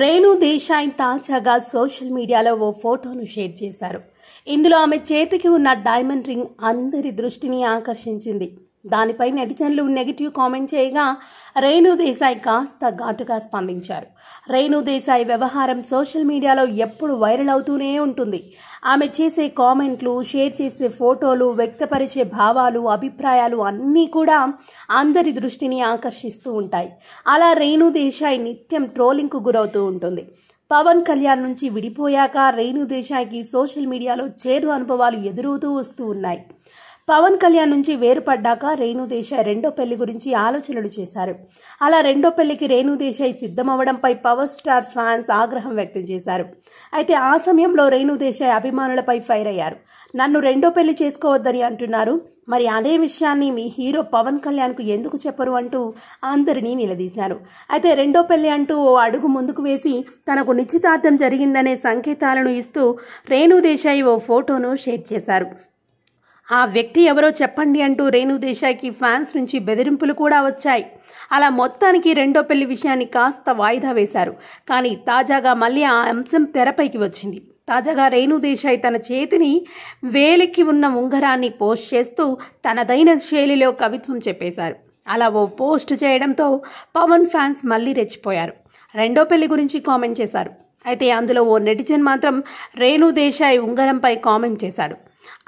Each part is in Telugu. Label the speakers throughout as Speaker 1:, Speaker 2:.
Speaker 1: రేణు దేశాయ్ తాజాగా సోషల్ మీడియాలో ఓ ఫోటోను షేర్ చేశారు ఇందులో ఆమె చేతికి ఉన్న డైమండ్ రింగ్ అందరి దృష్టిని ఆకర్షించింది దానిపై నెటిజన్లు నెగిటివ్ కామెంట్ చేయగా రేణు దేశాయ్ కాస్త ఘాటుగా స్పందించారు రేణు దేశాయ్ వ్యవహారం సోషల్ మీడియాలో ఎప్పుడు వైరల్ అవుతూనే ఉంటుంది ఆమె చేసే కామెంట్లు షేర్ చేసే ఫోటోలు వ్యక్తపరిచే భావాలు అభిప్రాయాలు అన్నీ కూడా అందరి దృష్టిని ఆకర్షిస్తూ ఉంటాయి అలా రేణు దేశాయ్ నిత్యం ట్రోలింగ్కు గురవుతూ ఉంటుంది పవన్ కళ్యాణ్ నుంచి విడిపోయాక రేణు దేశాయ్కి సోషల్ మీడియాలో చేదు అనుభవాలు ఎదురవుతూ వస్తూ ఉన్నాయి పవన్ కళ్యాణ్ నుంచి వేరుపడ్డాక రేణు దేశాయ్ రెండో పెళ్లి గురించి ఆలోచనలు చేశారు అలా రెండో పెళ్లికి రేణు దేశాయ్ సిద్ధమవడంపై పవర్ స్టార్ ఫ్యాన్స్ ఆగ్రహం వ్యక్తం చేశారు అయితే ఆ సమయంలో రేణు దేశాయ్ అభిమానులపై ఫైర్ అయ్యారు నన్ను రెండో పెళ్లి చేసుకోవద్దని అంటున్నారు మరి అదే విషయాన్ని మీ హీరో పవన్ కళ్యాణ్కు ఎందుకు చెప్పరు అంటూ అందరినీ నిలదీశారు అయితే రెండో పెళ్లి అంటూ ఓ అడుగు ముందుకు వేసి తనకు నిశ్చితార్థం జరిగిందనే సంకేతాలను ఇస్తూ రేణు దేశాయ్ ఓ ఫోటోను షేర్ చేశారు ఆ వ్యక్తి ఎవరో చెప్పండి అంటూ రేణు దేశాయ్కి ఫ్యాన్స్ నుంచి బెదిరింపులు కూడా వచ్చాయి అలా మొత్తానికి రెండో పెళ్లి విషయాన్ని కాస్త వాయిదా వేశారు కానీ తాజాగా మళ్ళీ ఆ అంశం తెరపైకి వచ్చింది తాజాగా రేణు దేశాయ్ తన చేతిని వేలికి ఉన్న ఉంగరాన్ని పోస్ట్ చేస్తూ తనదైన శైలిలో కవిత్వం చెప్పేశారు అలా ఓ పోస్ట్ చేయడంతో పవన్ ఫ్యాన్స్ మళ్ళీ రెచ్చిపోయారు రెండో పెళ్లి గురించి కామెంట్ చేశారు అయితే అందులో ఓ నెటిజన్ మాత్రం రేణు దేశాయ్ ఉంగరంపై కామెంట్ చేశాడు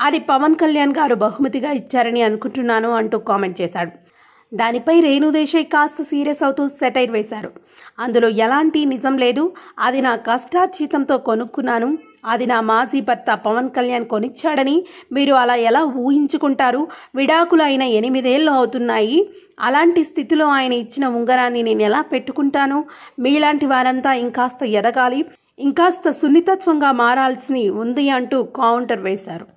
Speaker 1: అది పవన్ కళ్యాణ్ గారు బహుమతిగా ఇచ్చారని అనుకుంటున్నాను అంటూ కామెంట్ చేశాడు దానిపై రేణు దేశాయ్ కాస్త సీరియస్ అవుతూ సెటైర్ వేశారు అందులో ఎలాంటి నిజం లేదు అది నా కష్టార్జితంతో కొనుక్కున్నాను అది నా మాజీ భర్త పవన్ కళ్యాణ్ కొనిచ్చాడని మీరు అలా ఎలా ఊహించుకుంటారు విడాకులు అయిన ఎనిమిదేళ్ళు అవుతున్నాయి అలాంటి స్థితిలో ఆయన ఇచ్చిన ఉంగరాన్ని నేను ఎలా పెట్టుకుంటాను మీలాంటి వారంతా ఇంకాస్త ఎదగాలి ఇంకాస్త సున్నితత్వంగా మారాల్సి ఉంది అంటూ కౌంటర్ వేశారు